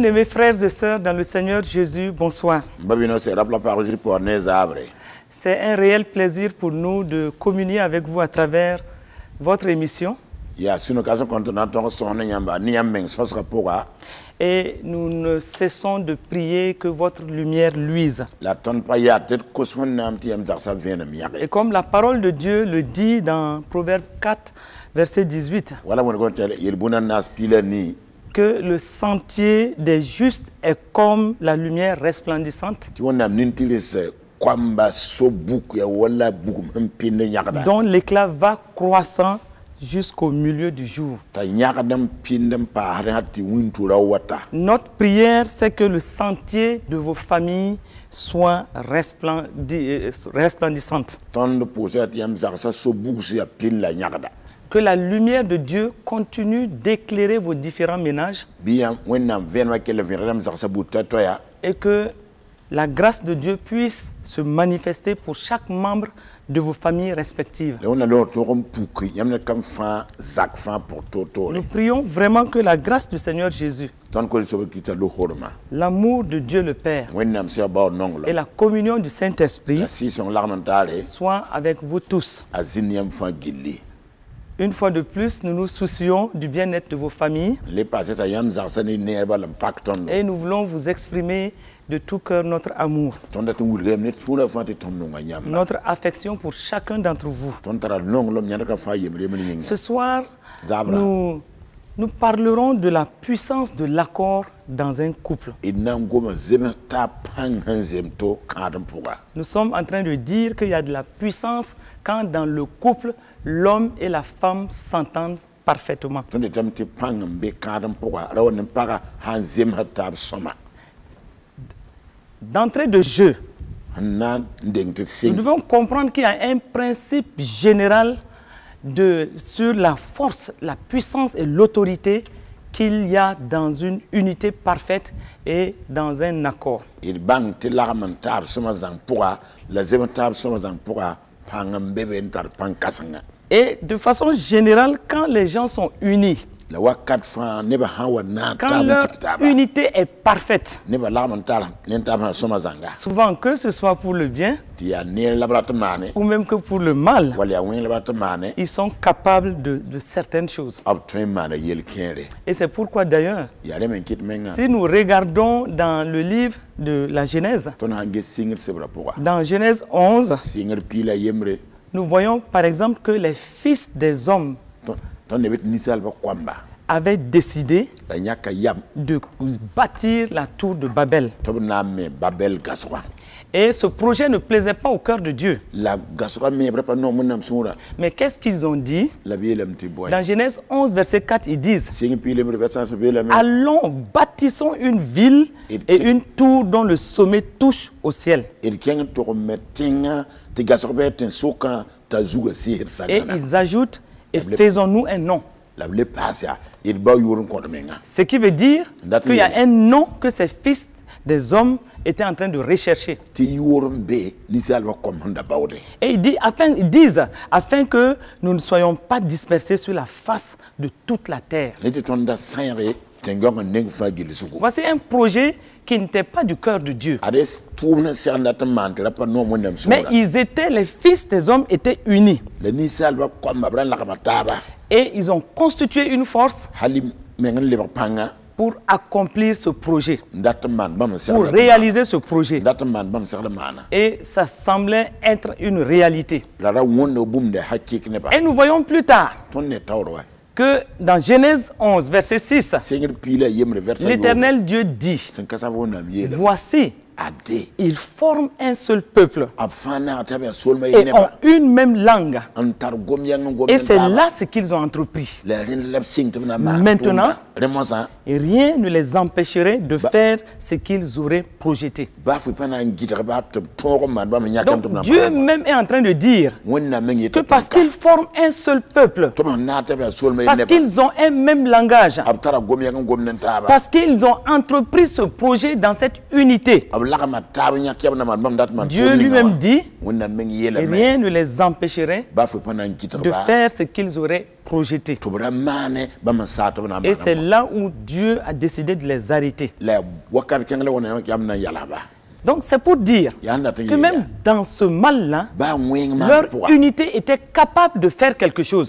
Mes frères et sœurs dans le Seigneur Jésus, bonsoir. C'est un réel plaisir pour nous de communier avec vous à travers votre émission. Et nous ne cessons de prier que votre lumière luise. Et comme la parole de Dieu le dit dans Proverbe 4, verset 18 que le sentier des justes est comme la lumière resplendissante dont l'éclat va croissant jusqu'au milieu du jour. Notre prière, c'est que le sentier de vos familles soit resplendi euh, resplendissante que la lumière de Dieu continue d'éclairer vos différents ménages. Et que la grâce de Dieu puisse se manifester pour chaque membre de vos familles respectives. Nous prions vraiment que la grâce du Seigneur Jésus, l'amour de Dieu le Père et la communion du Saint-Esprit soient avec vous tous. Une fois de plus, nous nous soucions du bien-être de vos familles. Et nous voulons vous exprimer de tout cœur notre amour. Notre affection pour chacun d'entre vous. Ce soir, nous nous parlerons de la puissance de l'accord dans un couple. Nous sommes en train de dire qu'il y a de la puissance quand dans le couple, l'homme et la femme s'entendent parfaitement. D'entrée de jeu, nous devons comprendre qu'il y a un principe général de, sur la force, la puissance et l'autorité qu'il y a dans une unité parfaite et dans un accord. Et de façon générale, quand les gens sont unis, quand unité est parfaite, souvent que ce soit pour le bien ou même que pour le mal, ils sont capables de, de certaines choses. Et c'est pourquoi d'ailleurs, si nous regardons dans le livre de la Genèse, dans Genèse 11, nous voyons par exemple que les fils des hommes avait décidé de bâtir la tour de Babel. Et ce projet ne plaisait pas au cœur de Dieu. Mais qu'est-ce qu'ils ont dit Dans Genèse 11, verset 4, ils disent Allons, bâtissons une ville et une tour dont le sommet touche au ciel. Et ils ajoutent et faisons-nous un nom. Ce qui veut dire qu'il y a un nom que ces fils des hommes étaient en train de rechercher. Et ils disent, afin que nous ne soyons pas dispersés sur la face de toute la terre. Voici un projet qui n'était pas du cœur de Dieu. Mais ils étaient, les fils des hommes étaient unis. Et ils ont constitué une force pour accomplir ce projet, pour réaliser ce projet. Et ça semblait être une réalité. Et nous voyons plus tard que dans Genèse 11, verset 6, l'Éternel Dieu dit, Voici, ils forment un seul peuple. Et ont une même langue. Et c'est là ce qu'ils ont entrepris. Maintenant, rien ne les empêcherait de faire ce qu'ils auraient projeté. Dieu même est en train de dire que parce qu'ils forment un seul peuple, parce qu'ils ont un même langage, parce qu'ils ont entrepris ce projet dans cette unité, Dieu lui-même dit, rien eh ne les empêcherait de faire ce qu'ils auraient projeté. Et c'est là où Dieu a décidé de les arrêter. Donc c'est pour dire que même dans ce mal-là, leur unité était capable de faire quelque chose.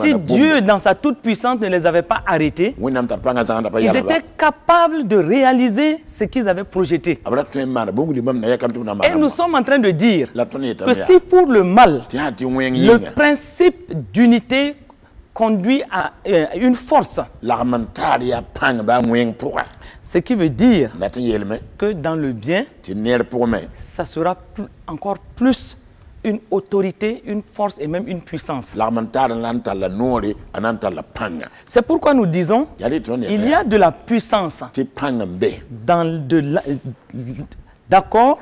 Si Dieu, dans sa toute-puissance, ne les avait pas arrêtés, ils étaient capables de réaliser ce qu'ils avaient projeté. Et nous sommes en train de dire que si pour le mal, le principe d'unité conduit à euh, une force. Ce qui veut dire que dans le bien, ça sera encore plus une autorité, une force et même une puissance. C'est pourquoi nous disons il y a de la puissance dans de d'accord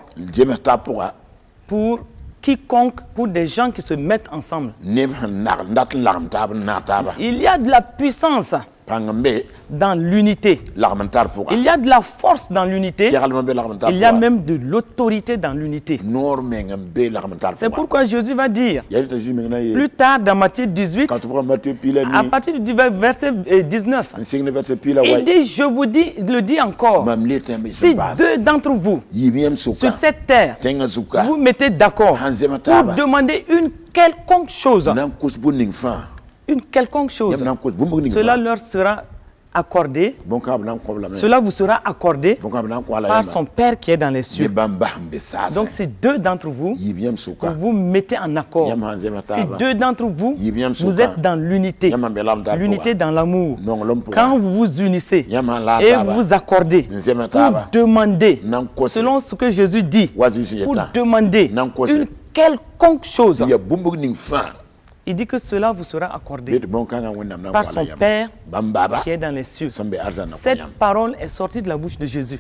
pour quiconque pour des gens qui se mettent ensemble. Il y a de la puissance dans l'unité. Il y a de la force dans l'unité. Il y a même de l'autorité dans l'unité. C'est pourquoi Jésus va dire, plus tard dans Matthieu 18, à partir du verset 19, euh, il dit, je vous dis, le dis encore, si deux d'entre vous, sur cette terre, vous mettez d'accord pour demander une quelconque chose, une quelconque chose, cela leur sera accordé, cela vous sera accordé par son Père qui est dans les cieux. Donc ces deux d'entre vous, vous mettez en accord, si deux d'entre vous, vous êtes dans l'unité, l'unité dans l'amour, quand vous vous unissez et vous accordez pour demander, selon ce que Jésus dit, pour demander une quelconque chose, il dit que cela vous sera accordé par son Père qui est dans les cieux. Cette parole est sortie de la bouche de Jésus.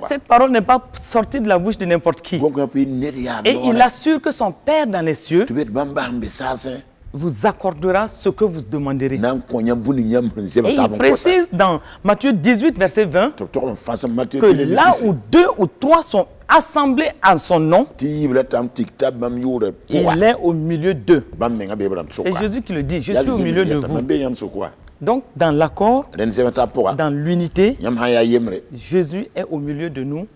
Cette parole n'est pas sortie de la bouche de n'importe qui. Et il assure que son Père dans les cieux vous accordera ce que vous demanderez. Et il précise dans Matthieu 18, verset 20, que là où deux ou trois sont Assemblé en son nom, il est au milieu d'eux. C'est Jésus qui le dit, je suis au milieu de vous. Donc, dans l'accord, dans l'unité, Jésus est au milieu de nous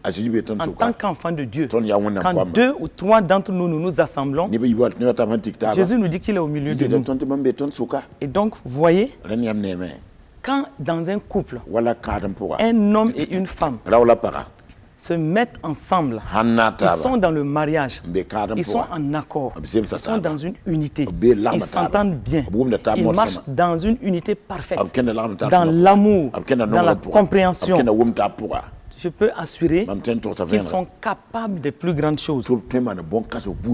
en tant qu'enfant de Dieu. Quand deux ou trois d'entre nous, nous nous assemblons, Jésus nous dit qu'il est au milieu de nous. Et donc, voyez, quand dans un couple, un homme et une femme se mettent ensemble. Ils sont dans le mariage. Ils sont en accord. Ils sont dans une unité. Ils s'entendent bien. Ils marchent dans une unité parfaite. Dans l'amour, dans la compréhension je peux assurer qu'ils sont capables des plus grandes choses.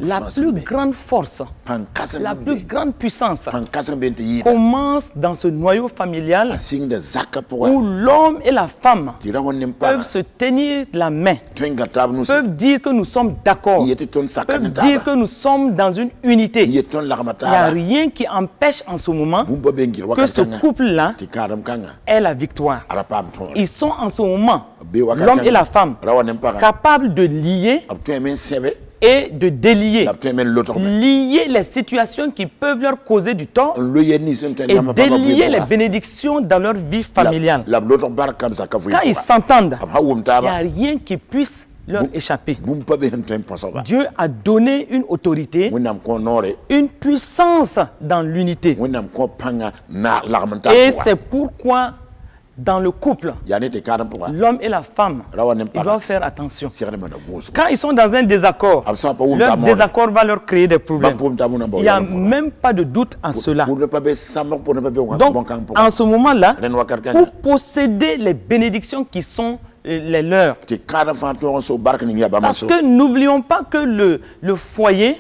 La plus grande force, la plus grande puissance commence dans ce noyau familial où l'homme et la femme peuvent se tenir la main, peuvent dire que nous sommes d'accord, peuvent dire que nous sommes dans une unité. Il n'y a rien qui empêche en ce moment que ce couple-là ait la victoire. Ils sont en ce moment l'homme et la femme, capables de lier et de délier, lier les situations qui peuvent leur causer du temps et délier les bénédictions dans leur vie familiale. Quand ils s'entendent, il n'y a rien qui puisse leur échapper. Dieu a donné une autorité, une puissance dans l'unité. Et c'est pourquoi dans le couple, l'homme et la femme, ils doivent faire attention. Quand ils sont dans un désaccord, leur désaccord va leur créer des problèmes. Il n'y a même pas de doute en cela. Donc, en ce moment-là, pour posséder les bénédictions qui sont les leurs. Parce que n'oublions pas que le, le foyer,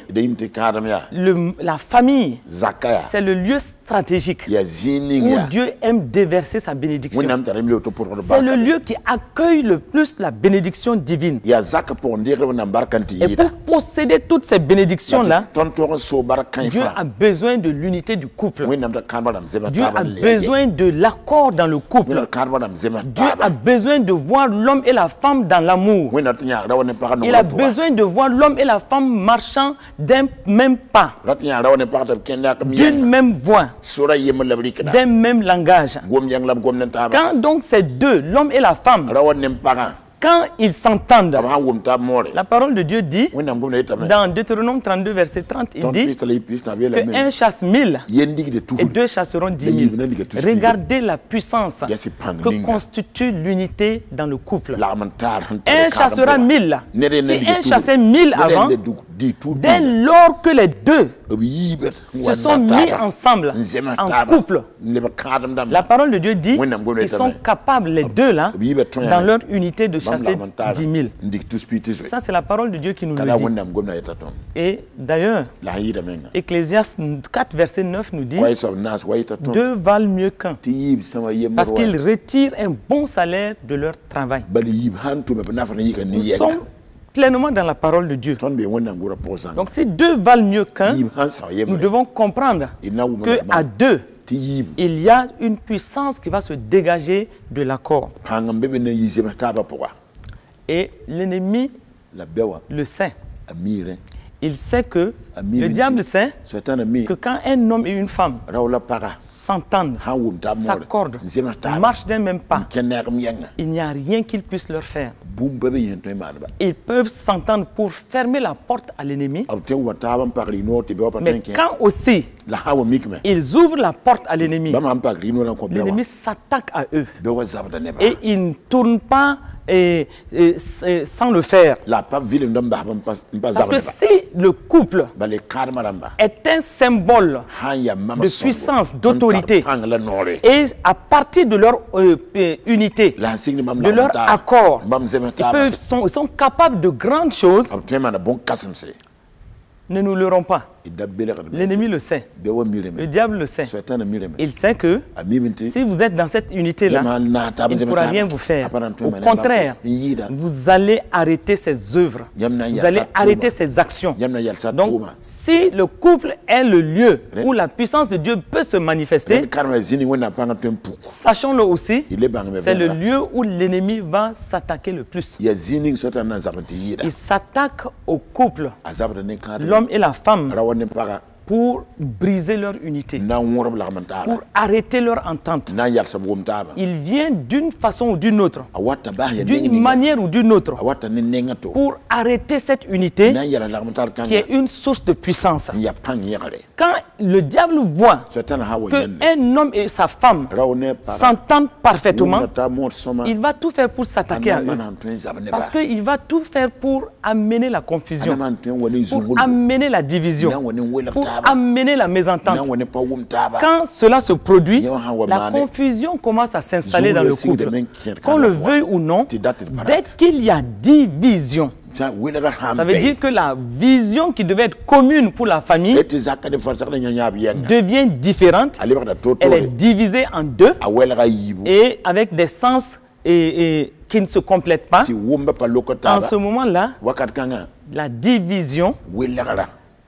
la famille, c'est le lieu stratégique où Dieu aime déverser sa bénédiction. C'est le lieu qui accueille le plus la bénédiction divine. Et pour posséder toutes ces bénédictions-là, Dieu a besoin de l'unité du couple. Dieu a besoin de l'accord dans le couple. Dieu a besoin de voir l'homme et la femme dans l'amour. Il a besoin de voir l'homme et la femme marchant d'un même pas, d'une même voix, d'un même langage. Quand donc ces deux, l'homme et la femme, quand ils s'entendent, la parole de Dieu dit, dans Deutéronome 32, verset 30, il dit un chasse mille et deux chasseront dix mille. Regardez la puissance que constitue l'unité dans le couple. Un chassera mille. Si un chassait mille avant, dès lors que les deux ah ben, se sont mis ensemble, en couple, la parole de Dieu dit qu'ils sont capables, les ah, deux là, ben, dans hein. leur unité de chasser 10 000. Ça, c'est la parole de Dieu qui nous dit. Et d'ailleurs, Ecclésiaste 4, verset 9 nous dit Deux valent mieux qu'un. Parce qu'ils retirent un bon salaire de leur travail. Nous sommes pleinement dans la parole de Dieu. Donc, si deux valent mieux qu'un, nous devons comprendre qu'à deux, il y a une puissance qui va se dégager de l'accord. Et l'ennemi, le sait il sait que le diable sait que quand un homme et une femme s'entendent, s'accordent, marchent d'un même pas, il n'y a rien qu'ils puissent leur faire. E ils peuvent s'entendre pour fermer la porte à l'ennemi. Mais quand aussi ils ouvrent la porte à l'ennemi, l'ennemi s'attaque à eux. Et ils ne tournent pas sans le faire. Bah, Parce que si le couple est un symbole ah, de puissance, d'autorité. Et à partir de leur euh, euh, unité, de leur accord, ils sont capables de grandes choses. Ah, ne nous leurrons pas. L'ennemi le sait. Le diable le sait. Il sait que si vous êtes dans cette unité-là, il ne pourra rien vous faire. Au contraire, vous allez arrêter ses œuvres. Vous allez arrêter ses actions. Donc, si le couple est le lieu où la puissance de Dieu peut se manifester, sachons-le aussi, c'est le lieu où l'ennemi va s'attaquer le plus. Il s'attaque au couple, l'homme et la femme. pone para pour briser leur unité, pour arrêter leur entente. Il vient d'une façon ou d'une autre, d'une manière ou d'une autre, pour arrêter cette unité qui est une source de puissance. Quand le diable voit qu'un homme et sa femme s'entendent parfaitement, il va tout faire pour s'attaquer à eux. Parce qu'il va tout faire pour amener la confusion, pour amener la division, pour amener la mésentente. Quand cela se produit, la confusion commence à s'installer dans le couple. Qu'on le veuille ou non, dès qu'il y a division, ça veut dire que la vision qui devait être commune pour la famille devient différente. Elle est divisée en deux ah et avec des sens qui ne se complètent pas. En ce moment-là, la division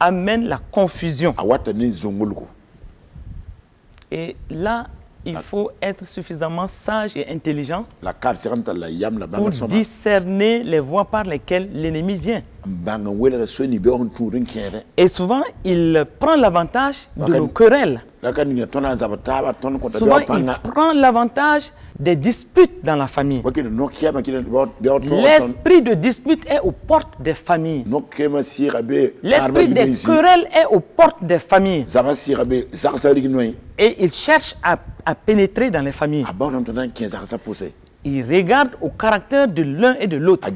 amène la confusion. Ah, et là, il faut être suffisamment sage et intelligent pour discerner les voies par lesquelles l'ennemi vient. Et souvent, il prend l'avantage de nos querelles. Souvent, il prend l'avantage des disputes dans la famille. L'esprit de dispute est aux portes des familles. Eh L'esprit des querelles est aux portes des familles. Eh hein. Et il cherche à, à pénétrer dans les familles. Ah il regarde au caractère de l'un et de l'autre.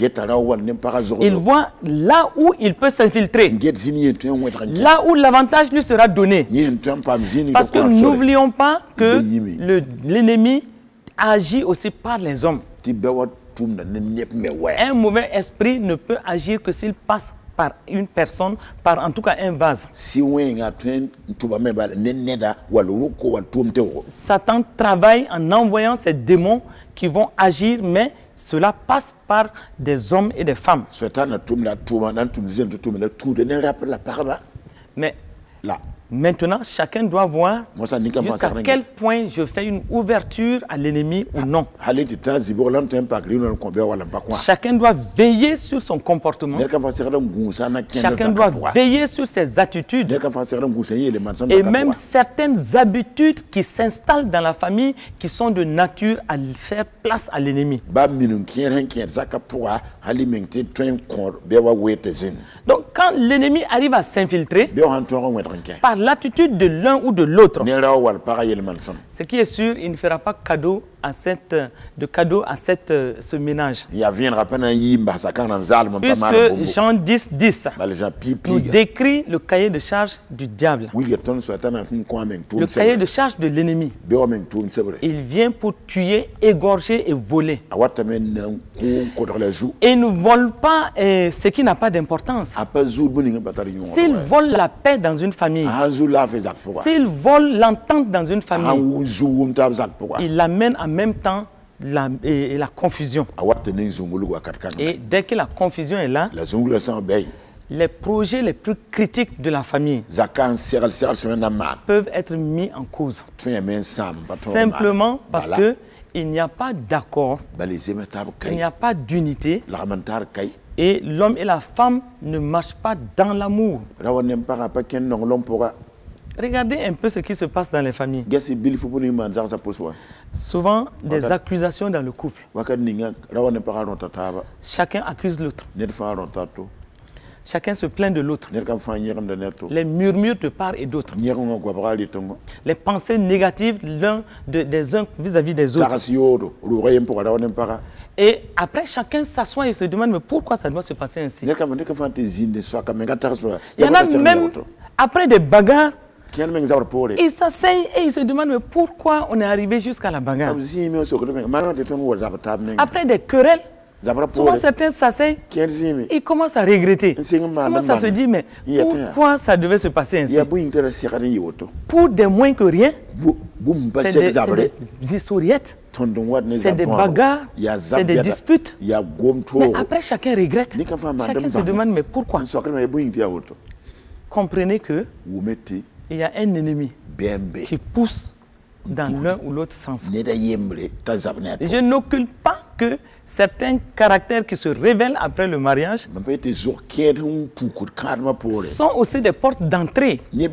Il voit là où il peut s'infiltrer. Là où l'avantage lui sera donné. Parce que n'oublions pas que l'ennemi agit aussi par les hommes. Un mauvais esprit ne peut agir que s'il passe par une personne, par en tout cas un vase. Satan travaille en envoyant ces démons qui vont agir, mais cela passe par des hommes et des femmes. Mais là. Maintenant, chacun doit voir jusqu'à quel point je fais une ouverture à l'ennemi ou non. Chacun doit veiller sur son comportement. Chacun doit veiller sur ses attitudes. Et même certaines habitudes qui s'installent dans la famille qui sont de nature à faire place à l'ennemi. Donc quand l'ennemi arrive à s'infiltrer, l'attitude de l'un ou de l'autre. Ce qui est sûr, il ne fera pas cadeau à cette, de cadeau à cette, euh, ce ménage. Puisque Jean 10, 10 Il décrit le cahier de charge du diable. Le cahier de charge de l'ennemi. Oh, il vient pour tuer, égorger et voler. Ah, et ne vole pas euh, ce qui n'a pas d'importance. Ah, S'il vole la paix dans une famille, ah, s'il vole l'entente dans une famille, il l'amène en même temps la, la confusion. Ah, et dès que la confusion est là, les projets les plus critiques de la famille peuvent être mis en cause. Simplement parce qu'il n'y a pas d'accord, il n'y a pas d'unité, et l'homme et la femme ne marchent pas dans l'amour. Regardez un peu ce qui se passe dans les familles. Souvent, des accusations dans le couple. Chacun accuse l'autre. Chacun se plaint de l'autre. Les murmures de part et d'autre. Les pensées négatives l'un des uns vis-à-vis des autres. Et après, chacun s'assoit et se demande pourquoi ça doit se passer ainsi. Il y en a même, après des bagarres, ils s'asseyent et ils se demandent pourquoi on est arrivé jusqu'à la bagarre. Après des querelles, Souvent, certains s'asseyent, ils commencent à regretter. Comment ça à se dit mais pourquoi ça devait se passer ainsi Pour des moins que rien, c'est des, historiettes, c'est des bagarres, c'est des disputes. Mais après, chacun regrette. Chacun se demande, mais pourquoi Comprenez que il y a un ennemi qui pousse dans l'un ou l'autre sens. je n'occupe pas que certains caractères qui se révèlent après le mariage sont aussi des portes d'entrée. Eh,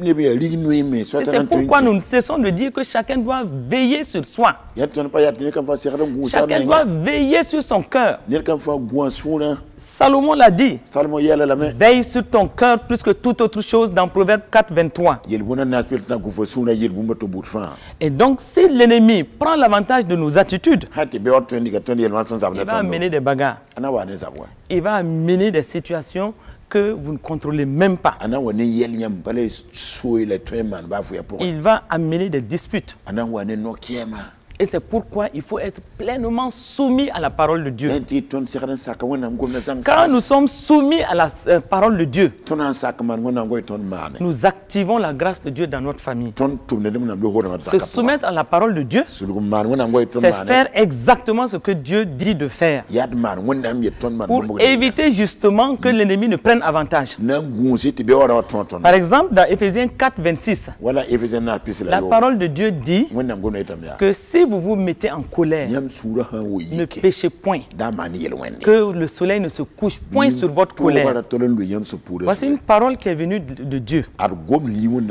c'est pourquoi nous ne cessons de dire que chacun doit veiller sur soi. Chacun doit veiller sur son cœur. Hein. Salomon l'a dit. Veille sur ton cœur plus que toute autre chose dans Proverbe 4, 23. Et donc si l'ennemi prend l'avantage de nos attitudes, il va amener des bagarres. Il va amener des situations que vous ne contrôlez même pas. Il va amener des disputes. Et c'est pourquoi il faut être pleinement soumis à la parole de Dieu. Quand nous sommes soumis à la euh, parole de Dieu, e nous activons la grâce de Dieu dans notre famille. Se soumettre à la parole de Dieu, e c'est faire exactement ce que Dieu dit de faire. E Pour éviter justement que mm. l'ennemi ne prenne avantage. Par exemple, dans Ephésiens 4, 26, la parole de Dieu dit que si vous vous mettez en colère, ne péchez point. Que le soleil ne se couche point sur votre colère. Voici une parole qui est venue de Dieu.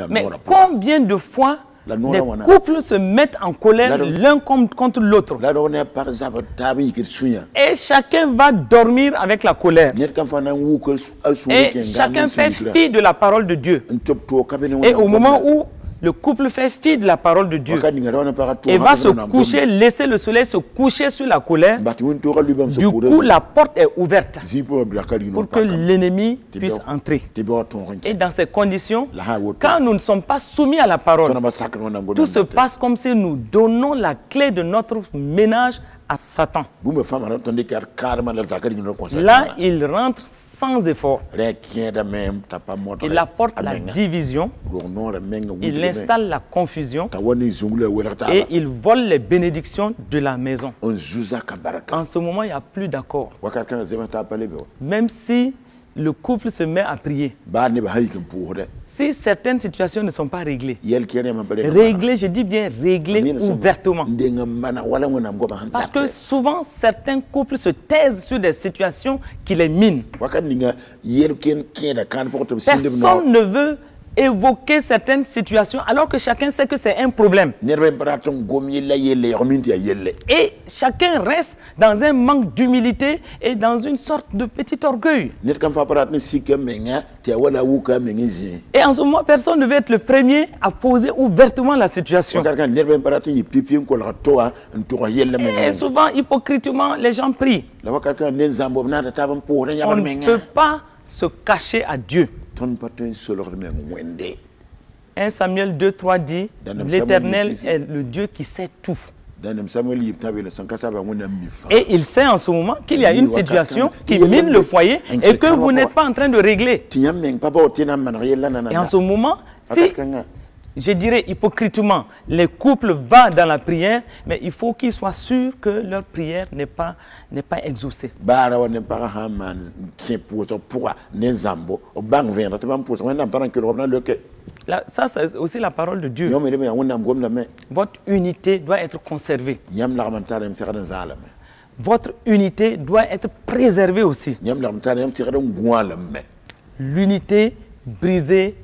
Mais combien de fois les couples se mettent en colère l'un contre l'autre. Et chacun va dormir avec la colère. Et chacun fait fi de la parole de Dieu. Et au moment où le couple fait fi de la parole de Dieu et va se coucher, laisser le soleil se coucher sur la colère. Du coup, la porte est ouverte pour que l'ennemi puisse entrer. Et dans ces conditions, quand nous ne sommes pas soumis à la parole, tout se passe comme si nous donnons la clé de notre ménage à Satan. Là, il rentre sans effort. Il apporte la division. Il installe la confusion. Et il vole les bénédictions de la maison. En ce moment, il n'y a plus d'accord. Même si le couple se met à prier. Si certaines situations ne sont pas réglées, réglées, je dis bien réglées ouvertement. Parce que souvent, certains couples se taisent sur des situations qui les minent. Personne ne veut évoquer certaines situations alors que chacun sait que c'est un problème. Et chacun reste dans un manque d'humilité et dans une sorte de petit orgueil. Hein, hein. Et en ce moment, personne ne veut être le premier à poser ouvertement la situation. Hein, et souvent, hypocritement, les gens prient. On ne peut pas se cacher à Dieu. 1 Samuel 2, 3 dit L'Éternel est le Dieu qui sait tout. Et il sait en ce moment qu'il y a une situation qui mine le foyer et que vous n'êtes pas en train de régler. Et en ce moment, c'est je dirais hypocritement, les couples vont dans la prière, mais il faut qu'ils soient sûrs que leur prière n'est pas, n'est pas exaucée. ça, c'est aussi la parole de Dieu. Votre unité doit être conservée. Votre unité doit être préservée aussi. L'unité brisée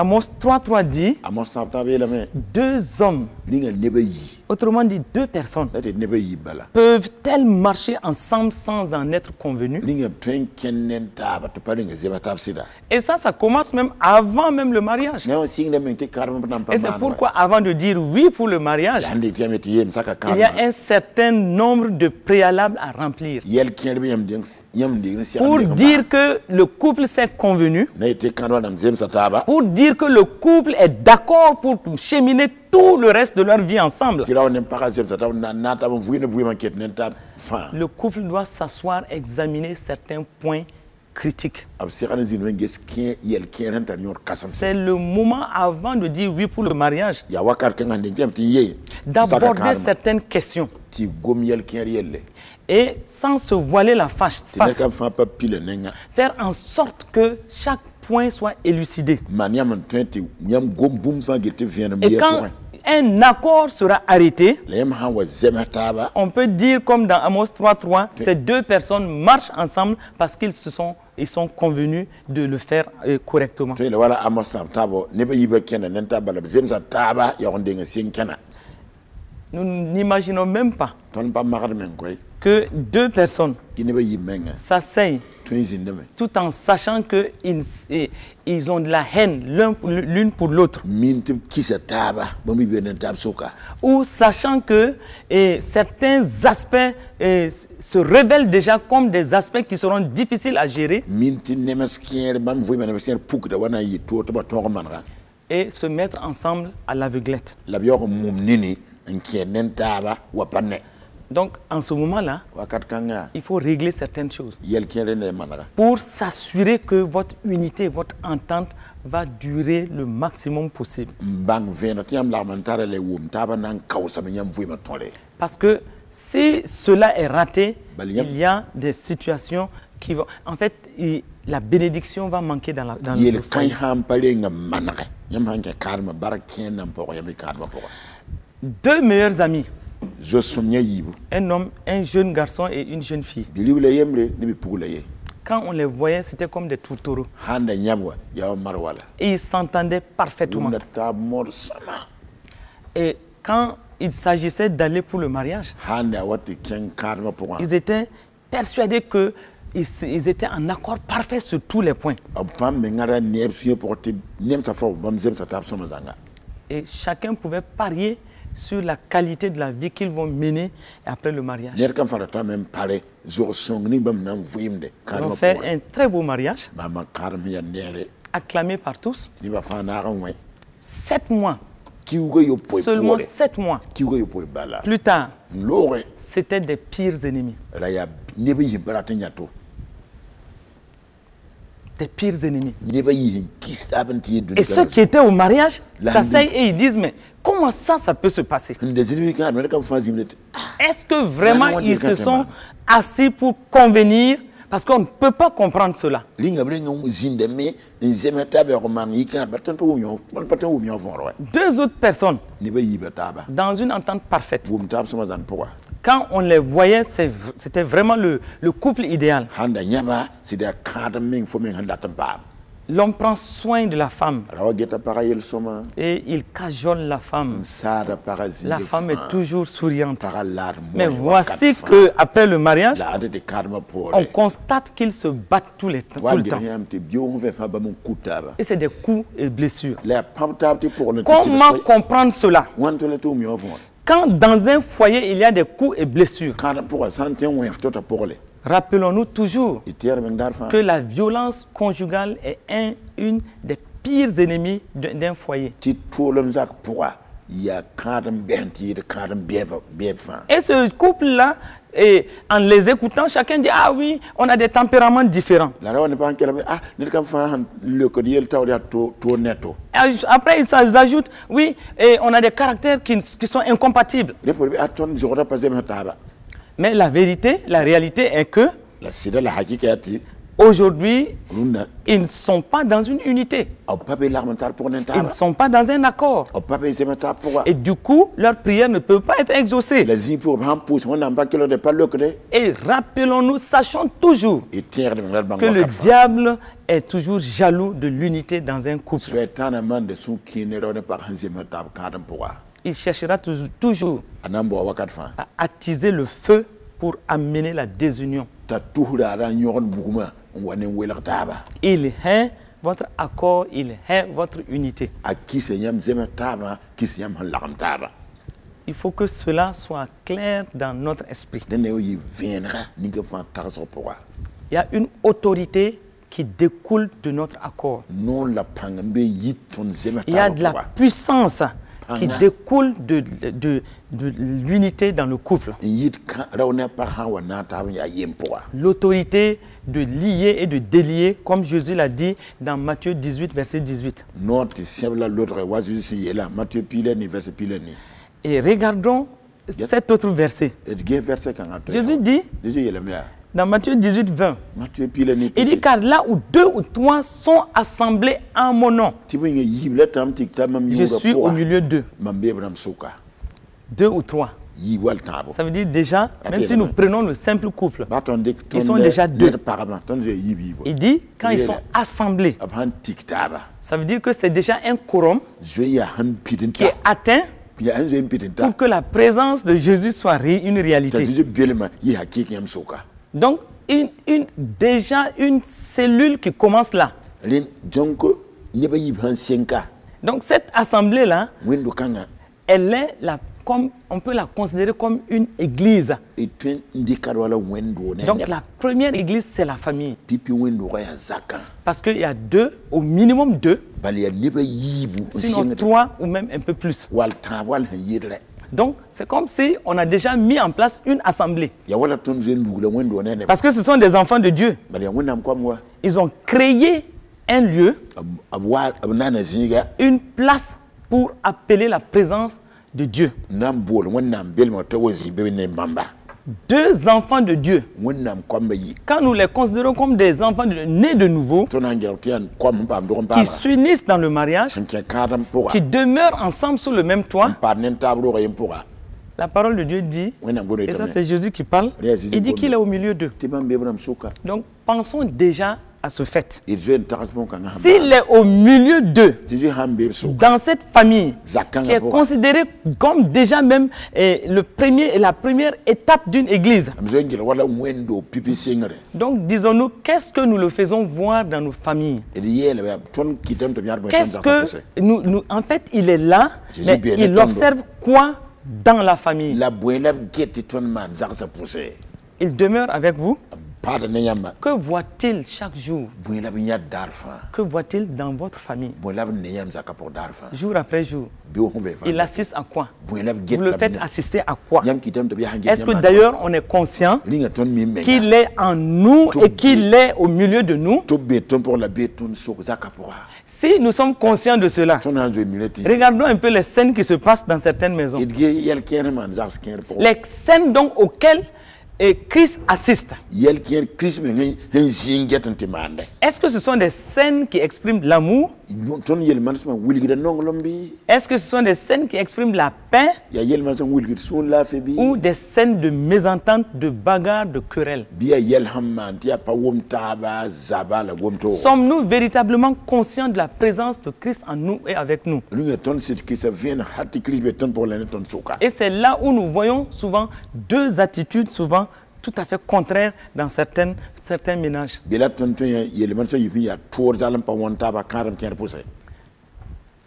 Amos 3.3 dit Deux hommes, autrement dit deux personnes, peuvent elles marcher ensemble sans en être convenus Et ça, ça commence même avant même le mariage. Et c'est pourquoi avant de dire oui pour le mariage, il y a un certain nombre de préalables à remplir. Pour dire que le couple s'est convenu, pour dire que le couple est d'accord pour cheminer tout le reste de leur vie ensemble. Le couple doit s'asseoir, examiner certains points critiques. C'est le moment avant de dire oui pour le mariage. D'aborder certaines questions. Et sans se voiler la face. Faire en sorte que chaque point soit élucidé. Et quand un accord sera arrêté, on peut dire comme dans Amos 3.3, ces deux personnes marchent ensemble parce qu'ils se sont ils sont convenus de le faire euh, correctement. Nous n'imaginons même pas que deux personnes s'asseignent tout en sachant qu'ils eh, ils ont de la haine l'une pour l'autre. Ou sachant que eh, certains aspects eh, se révèlent déjà comme des aspects qui seront difficiles à gérer. Et se mettre ensemble à l'aveuglette. Donc, en ce moment-là, il faut régler certaines choses pour s'assurer que votre unité, votre entente va durer le maximum possible. Parce que si cela est raté, bah, il y a des situations qui vont... En fait, la bénédiction va manquer dans, la, le Deux meilleurs amis. Un homme, un jeune garçon et une jeune fille. Quand on les voyait, c'était comme des tourtereaux. Et ils s'entendaient parfaitement. Et quand il s'agissait d'aller pour le mariage, ils étaient persuadés que ils, étaient en accord parfait sur tous les points. Et chacun pouvait parier sur la qualité de la vie qu'ils vont mener après le mariage. Ils vont fait un très beau mariage, acclamé par tous. Sept mois. Seulement sept mois. Plus tard, c'était des pires ennemis pires ennemis. Et ceux qui étaient au mariage s'asseyent et ils disent, mais comment ça, ça peut se passer Est-ce que vraiment ils se sont hein. assis pour convenir Parce qu'on ne peut pas comprendre cela. Deux autres personnes dans une entente parfaite quand on les voyait, c'était vraiment le, couple idéal. L'homme prend soin de la femme. Et il cajole la femme. La femme est toujours souriante. Mais voici qu'après le mariage, on constate qu'ils se battent tous les tout le temps. Et c'est des coups et blessures. Comment comprendre cela quand dans un foyer, il y a des coups et blessures, rappelons-nous toujours que la violence conjugale est une des pires ennemies d'un foyer il y a Et ce couple-là, en les écoutant, chacun dit, ah oui, on a des tempéraments différents. Après, ils ajoute, oui, et on a des caractères qui, sont incompatibles. Ah, mais la vérité, la réalité est que... La Aujourd'hui, ils ne sont pas dans une unité. Ils ne sont pas dans un accord. Et du coup, leur prière ne peut pas être exaucées. Et rappelons-nous, sachons toujours que le diable est toujours jaloux de l'unité dans un couple. Il cherchera toujours à attiser le feu pour amener la désunion. Il est votre accord, il est votre unité. Il faut que cela soit clair dans notre esprit. Il y a une autorité qui découle de notre accord. Il y a de la puissance qui découle de, l'unité dans le couple. L'autorité de lier et de délier, comme Jésus l'a dit dans Matthieu 18, verset 18. Et regardons cet autre verset. Jésus dit, dans Matthieu 18, 20, il dit car là où deux ou trois sont assemblés en mon nom, je suis au milieu d'eux. Deux ou trois. Ça veut dire déjà, même si nous prenons le simple couple, ils sont déjà deux. Il dit, quand ils sont assemblés, ça veut dire que c'est déjà un quorum qui est atteint pour que la présence de Jésus soit une réalité. Donc, une, déjà une cellule qui commence là. Donc, cette assemblée-là, elle est la, comme, on peut la considérer comme une église. Donc, la première église, c'est la famille. Parce qu'il y a deux, au minimum deux. Sinon, trois ou même un peu plus. Donc, c'est comme si on a déjà mis en place une assemblée. Parce que ce sont des enfants de Dieu. Ils ont créé un lieu, une place pour appeler la présence de Dieu deux enfants de Dieu, quand nous les considérons comme des enfants nés de nouveau, qui s'unissent dans le mariage, qui demeurent ensemble sous le même toit, la parole de Dieu dit, et ça c'est Jésus qui parle, il dit qu'il est au milieu d'eux. Donc pensons déjà à ce fait. S'il est au milieu d'eux, dans cette famille, qui est considérée comme déjà même eh, le premier, la première étape d'une église. Donc disons-nous, qu'est-ce que nous le faisons voir dans nos familles Qu'est-ce en fait, il est là, mais il observe quoi dans la famille Il demeure avec vous que voit-il chaque jour Que voit-il dans votre famille Jour après jour. Il assiste à quoi Vous le faites assister à quoi Est-ce que d'ailleurs on est conscient qu'il est en nous et qu'il est au milieu de nous Si nous sommes conscients de cela, regardons un peu les scènes qui se passent dans certaines maisons. Les scènes donc auxquelles et Christ assiste. Est-ce que ce sont des scènes qui expriment l'amour Est-ce que ce sont des scènes qui expriment la paix Ou des scènes de mésentente, de bagarre, de querelle Sommes-nous véritablement conscients de la présence de Christ en nous et avec nous Et c'est là où nous voyons souvent deux attitudes souvent tout à fait contraire dans certaines, certains ménages.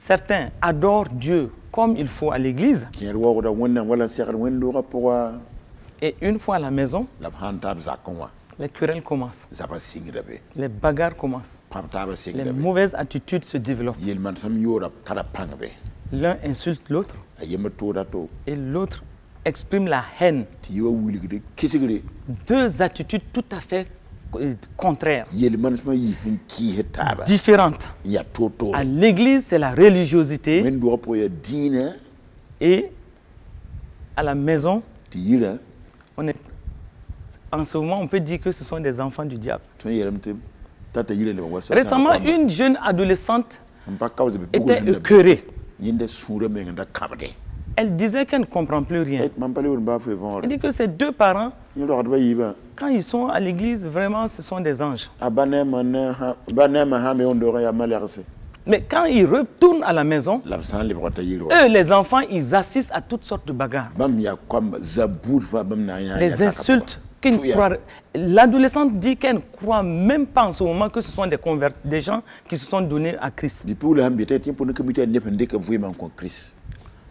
Certains adorent Dieu comme il faut à l'église. Et une fois à la maison, les querelles commencent. Les bagarres commencent. Les mauvaises attitudes se développent. L'un insulte l'autre. Et l'autre exprime la haine. Deux attitudes tout à fait euh, contraires. Différentes. À l'église, c'est la religiosité. Et à la maison, on est, en ce moment, on peut dire que ce sont des enfants du diable. Récemment, une jeune adolescente était écœurée. Elle disait qu'elle ne comprend plus rien. Eh, Elle dit que ses deux parents, quand ils sont à l'église, vraiment, ce sont des anges. Mais quand ils retournent à la maison, eux, les enfants, ils assistent à toutes sortes de bagarres. Les insultes. L'adolescente dit qu'elle ne croit même pas en ce moment que ce sont des, des gens qui se sont donnés à Christ.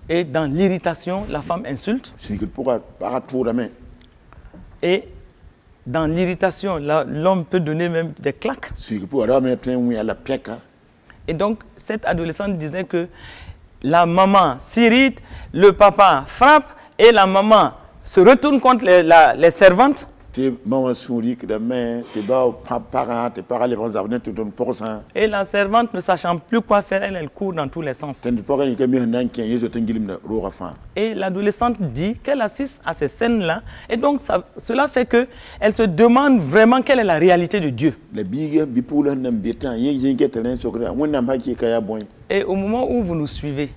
Et dans l'irritation, la femme insulte. Et dans l'irritation, l'homme peut donner même des claques. Hein. Et donc, cette adolescente disait que la maman s'irrite, le papa frappe et la maman se retourne contre les, les servantes maman Et la servante ne sachant plus quoi faire, elle, court dans tous les sens. Et l'adolescente dit qu'elle assiste à ces scènes-là. Et donc, ça, cela fait qu'elle se demande vraiment quelle est la réalité de Dieu. Et au moment où vous nous suivez,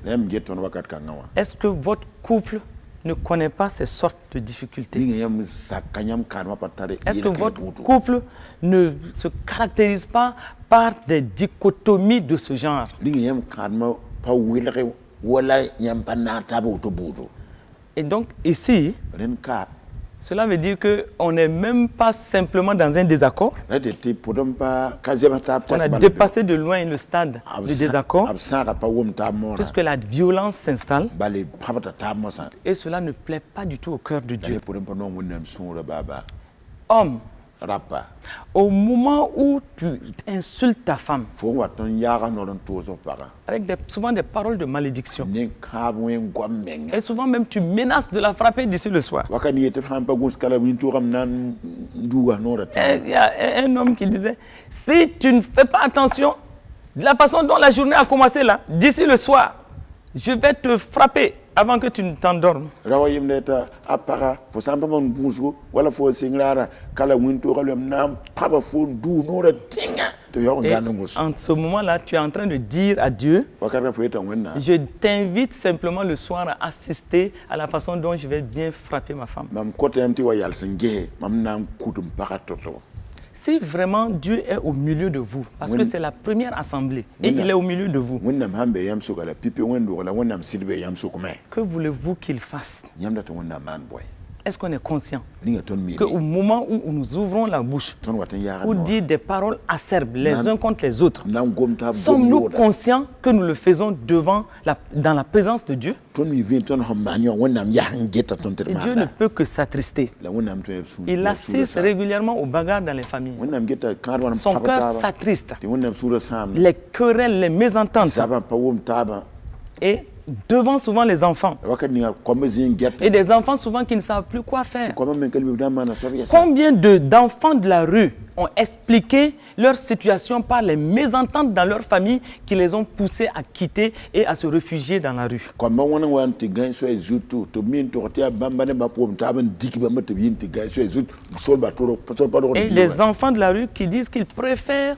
est-ce que votre couple ne connaît pas ces sortes de difficultés. Est-ce que votre couple ne se caractérise pas par des dichotomies de ce genre Et donc ici, cela veut dire qu'on n'est même pas simplement dans un désaccord. On a dépassé de loin le stade du désaccord. que hein. la violence s'installe. Bah, Et cela ne plaît pas du tout au cœur de bah, Dieu. Homme, au moment où tu insultes ta femme, avec souvent des paroles de malédiction, et souvent même tu menaces de la frapper d'ici le soir. Il y a un homme qui disait, si tu ne fais pas attention, de la façon dont la journée a commencé là, d'ici le soir, je vais te frapper avant que tu ne t'endormes. rawa yimleta apara fo sampa man busu wala fo singlara kala winto kalem nam papa fo du nora tinga to yo nganungus. En ce moment-là, tu es en train de dire adieu. Je t'invite simplement le soir à assister à la façon dont je vais bien frapper ma femme. Mam kote amti wa yalsinge mam nam kudum para toto si vraiment Dieu est au milieu de vous, parce que c'est la première assemblée, et il est au milieu de vous, que voulez-vous qu'il fasse est-ce qu'on est conscient qu'au moment où nous ouvrons la bouche pour dire des paroles acerbes les uns contre les autres, sommes-nous conscients que nous le faisons devant la, dans la présence de Dieu Dieu ne peut que s'attrister. Il assiste régulièrement aux bagarres dans les familles. Son cœur s'attriste. Les querelles, les mésententes. Et devant souvent les enfants. Et des enfants souvent qui ne savent plus quoi faire. Combien d'enfants de, la rue ont expliqué leur situation par les mésententes dans leur famille qui les ont poussés à quitter et à se réfugier dans la rue Et les enfants de la rue qui disent qu'ils préfèrent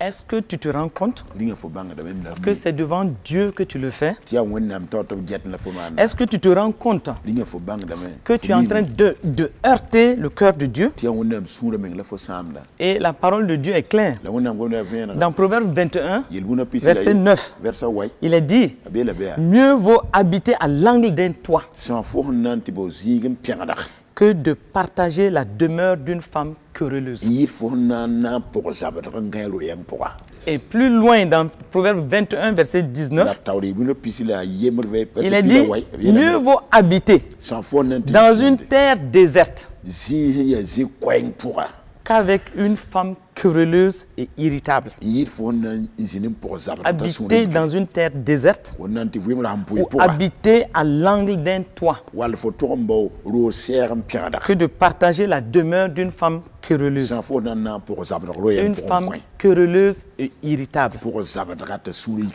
Est-ce que tu te rends compte ben que c'est devant Dieu que tu le fais Est-ce que tu te rends compte ben. que tu es en train de, heurter le cœur de Dieu Et la parole de Dieu est claire. Dans Proverbe 21, verset 9, il est dit, mieux vaut habiter à l'angle d'un toit que de partager la demeure d'une femme querelleuse. Et plus loin, dans Proverbe 21, verset 19, il est dit, mieux vaut habiter dans une terre déserte qu'avec une femme querelleuse et irritable. Habiter dans une terre déserte ou habiter à l'angle d'un toit que de partager la demeure d'une femme curuleuse. Une femme querelleuse et irritable.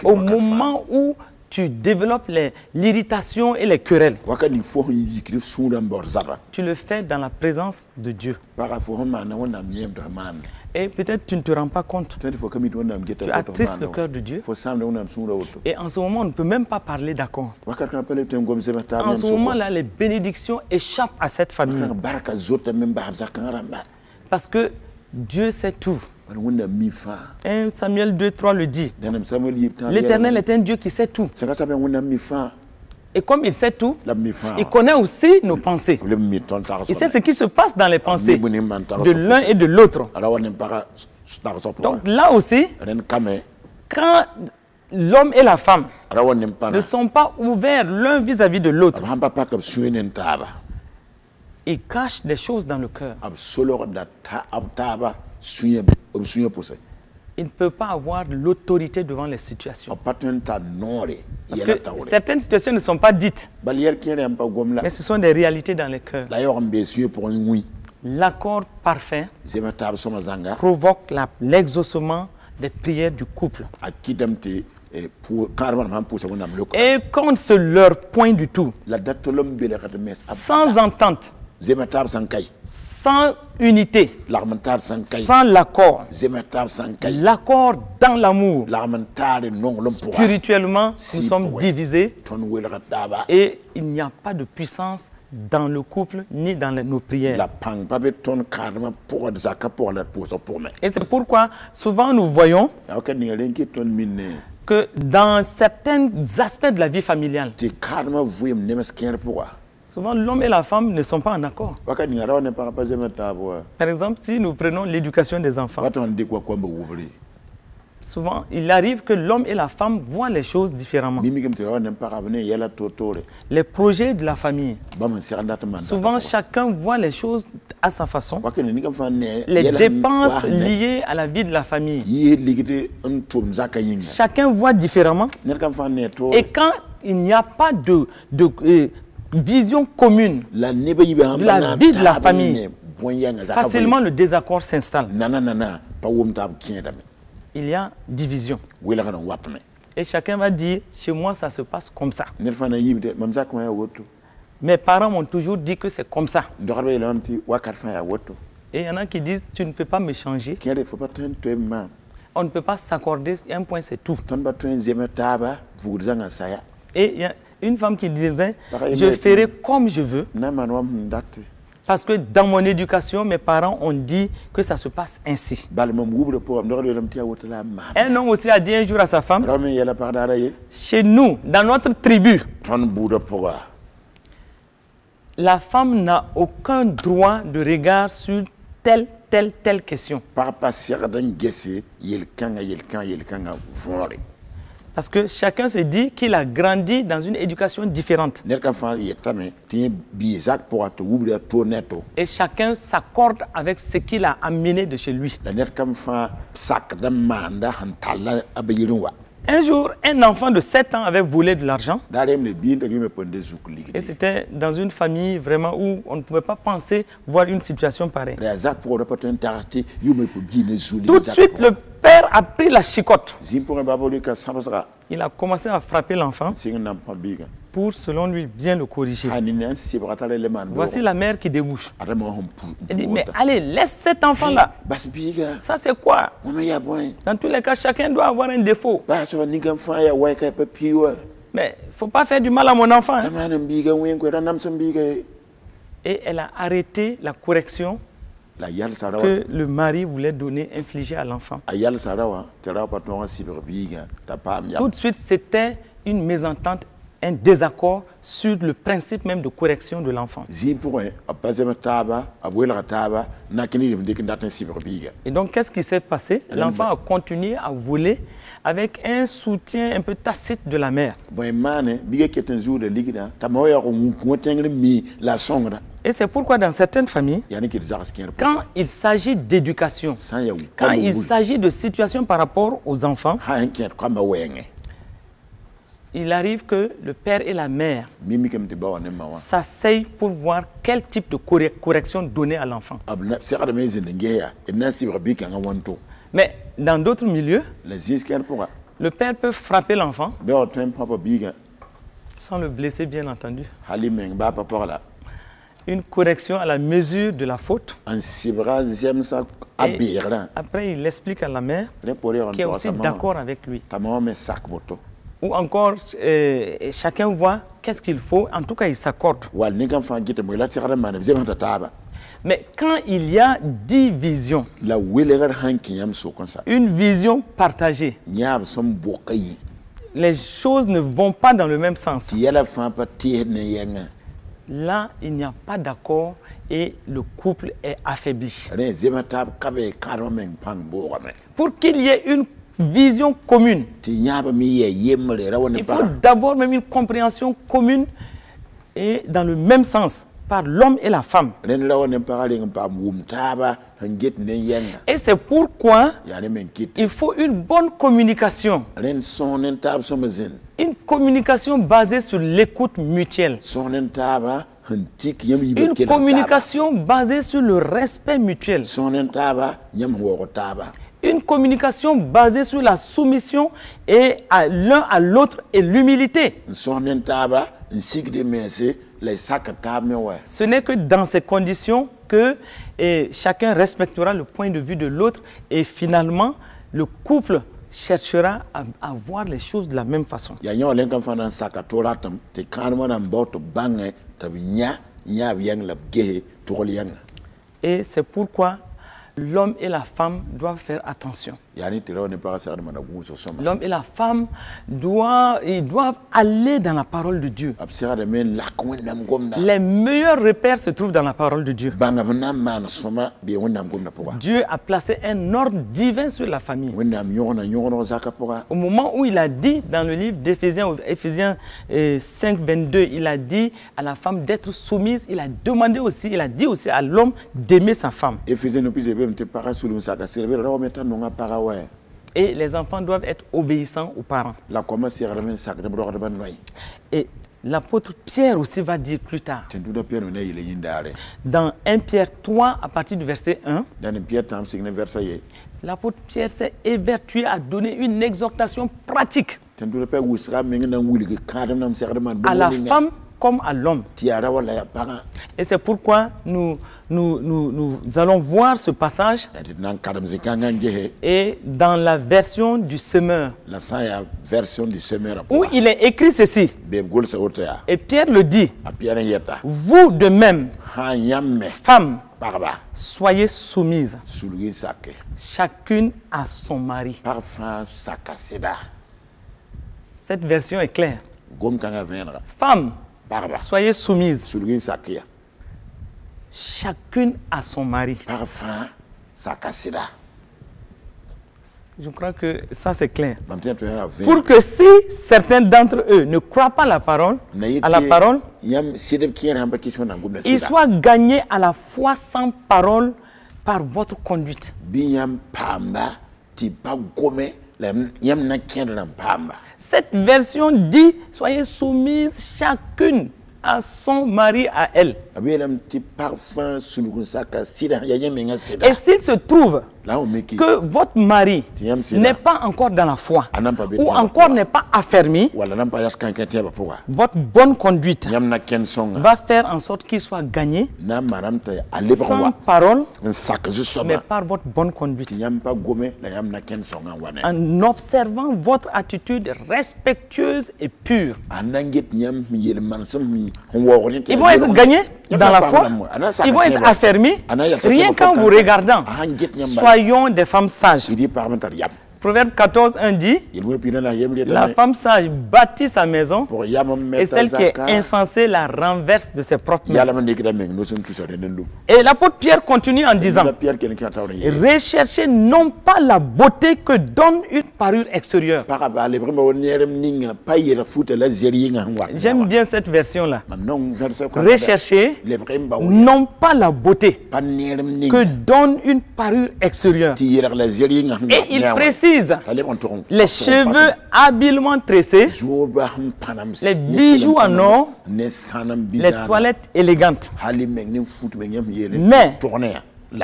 Au moment où tu développes l'irritation et les querelles. Tu le fais dans la présence de Dieu. Et peut-être tu ne te rends pas compte. Tu attristes le cœur de Dieu. Et en ce moment, on ne peut même pas parler d'accord. En ce moment-là, les bénédictions échappent à cette famille. Parce que Dieu sait tout. 1 Samuel 2, 3 le dit. L'éternel est un Dieu qui sait tout. Et comme il sait tout, il connaît aussi nos pensées. Il sait ce qui se passe dans les pensées de l'un et de l'autre. Donc là aussi, quand l'homme et la femme ne sont pas ouverts l'un vis-à-vis de l'autre, ils cachent des choses dans le cœur. Euh, il ne peut pas avoir l'autorité devant les situations. certaines situations ne sont pas dites. Mais ce sont des réalités dans les cœurs. L'accord parfait provoque l'exaucement des prières du couple. Eh, Et quand se leur point du tout, sans entente, sans unité. Sans l'accord. L'accord dans l'amour. non Spirituellement, nous sommes divisés. Et il n'y a pas de puissance dans le couple ni dans nos prières. Et c'est pourquoi souvent nous voyons que dans certains aspects de la vie familiale, Souvent, l'homme et la femme ne sont pas en accord. Par exemple, si nous prenons l'éducation des enfants, souvent, il arrive que l'homme et la femme voient les choses différemment. Les projets de la famille, souvent, chacun voit les choses à sa façon. Les dépenses liées à la vie de la famille, chacun voit différemment. Et quand il n'y a pas de, euh, vision commune la vie de la famille, facilement le désaccord s'installe. Il y a division. E Et chacun va dire, chez moi ça se passe comme ça. Mes parents m'ont toujours dit que c'est comme ça. Et il y en a qui disent, tu ne peux pas me changer. On ne peut pas s'accorder, un point c'est tout. Et une femme qui disait Je ferai comme je veux. Parce que dans mon éducation, mes parents ont dit que ça se passe ainsi. Un homme aussi a dit un jour à sa femme Chez nous, dans notre tribu, la femme n'a aucun droit de regard sur telle, telle, telle question. Parce que chacun se dit qu'il a grandi dans une éducation différente. Oh. Et chacun s'accorde avec ce qu'il a amené de chez lui. Un jour, un enfant de 7 ans avait volé de l'argent. Et c'était dans une famille vraiment où on ne pouvait pas penser voir une situation pareille. Tout de suite, le père a pris la chicote. Il a commencé à frapper l'enfant pour, selon lui, bien le corriger. Voici la mère qui débouche. Elle dit, mais allez, laisse cet enfant-là. Eh, bah, ça, c'est quoi hein. Dans tous les cas, chacun doit avoir un défaut. Bah, mais il ne faut pas faire du mal à mon enfant. Hein. Et elle a arrêté la correction que le mari voulait donner, infliger à l'enfant. Tout de suite, c'était une mésentente un désaccord sur le principe même de correction de l'enfant. Et donc, qu'est-ce qui s'est passé L'enfant a continué à voler avec un soutien un peu tacite de la mère. Et c'est pourquoi dans certaines familles, quand il s'agit d'éducation, quand il s'agit de situations par rapport aux enfants, il arrive que le père et la mère s'asseyent pour voir quel type de correction donner à l'enfant. Ah, mais dans d'autres milieux, le père peut frapper l'enfant hein. sans le blesser, bien entendu. Une correction à la mesure de la faute. après, il explique à la mère qui est aussi d'accord avec lui ou encore euh, chacun voit qu'est-ce qu'il faut. En tout cas, ils s'accordent. Mais quand il y a division, une vision partagée, les choses ne vont pas dans le même sens. Là, il n'y a pas d'accord et le couple est affaibli. Pour qu'il y ait une vision commune. Il faut d'abord même une compréhension commune et dans le même sens par l'homme et la femme. Et c'est pourquoi il faut une bonne communication. Une communication basée sur l'écoute mutuelle. Une communication basée sur le respect mutuel une communication basée sur la soumission et à l'un à l'autre et l'humilité. Ce n'est que dans ces conditions que eh, chacun respectera le point de vue de l'autre et finalement le couple cherchera à, voir les choses de la même façon. Et c'est pourquoi l'homme et la femme doivent faire attention. L'homme et la femme doivent, ils doivent aller dans la parole de Dieu. Les meilleurs repères se trouvent dans la parole de Dieu. Dieu a placé un ordre divin sur la famille. Au moment où il a dit dans le livre d'Éphésiens, Éphésiens 5, 22, il a dit à la femme d'être soumise, il a demandé aussi, il a dit aussi à l'homme d'aimer sa femme. Et les enfants doivent être obéissants aux parents. Et l'apôtre Pierre aussi va dire plus tard. Dans 1 Pierre 3, à partir du verset 1. L'apôtre Pierre s'est évertué à donner une exhortation pratique. À la femme comme à l'homme. Et c'est pourquoi nous, nous, allons voir ce passage et dans la version du semeur. où il est écrit ceci. Et Pierre le dit. Vous de même, femme, soyez soumises. Chacune à son mari. Cette version est claire. Femme, Soyez soumises. Chacune à son mari. ça Je crois que ça c'est clair. Pour que si certains d'entre eux ne croient pas la parole, à la parole, ils soient gagnés à la foi sans parole par votre conduite. Cette version dit, soyez soumises chacune à son mari à elle. Et s'il se trouve que votre mari n'est pas encore dans la foi ah, ou bah, encore n'est pas affermi, bah, votre bonne conduite va faire en sorte qu'il soit gagné sans parole, mais par votre bonne conduite. En observant votre attitude respectueuse et pure, ah, ils vont être gagnés dans la foi, ah, ils vont être bah. affermis rien qu'en vous regardant soyons des femmes sages. Il dit parmi Proverbe 14, 1 dit, la femme sage bâtit sa maison et celle qui est insensée la renverse de ses propres mains. Et l'apôtre Pierre continue en disant, recherchez non pas la beauté que donne une parure extérieure. J'aime bien cette version-là. Recherchez non pas la beauté que donne une parure extérieure. Et il précise les cheveux habilement tressés, les bijoux en or, les toilettes élégantes. Mais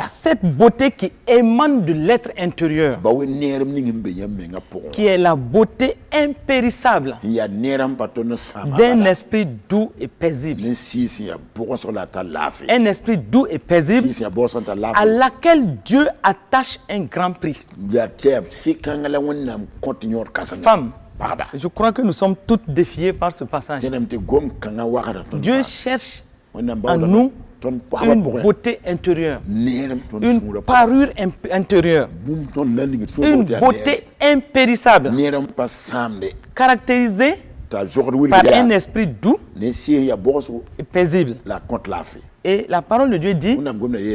cette beauté qui émane de l'être intérieur. Bah qui est la beauté impérissable. D'un esprit doux et paisible. Un esprit doux et paisible. À laquelle Dieu attache un grand prix. Femme. Je crois que nous sommes toutes défiés par ce passage. Dieu cherche en nous une beauté intérieure, une parure intérieure, une beauté impérissable, caractérisée par un esprit doux et paisible. Et la parole de Dieu dit,